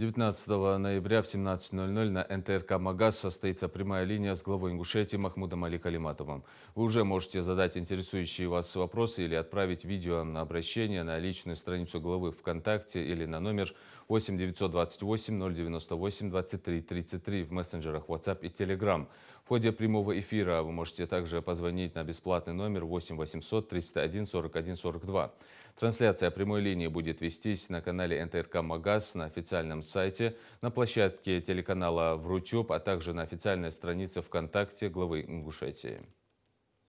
19 ноября в 17.00 на НТРК «Магаз» состоится прямая линия с главой Ингушетии Махмудом Али Калиматовым. Вы уже можете задать интересующие вас вопросы или отправить видео на обращение на личную страницу главы ВКонтакте или на номер 8 928 098 23 33 в мессенджерах WhatsApp и Telegram ходе прямого эфира вы можете также позвонить на бесплатный номер 8 800 301 41 42. Трансляция прямой линии будет вестись на канале НТРК «Магаз», на официальном сайте, на площадке телеканала «Врутюб», а также на официальной странице ВКонтакте главы Ингушетии.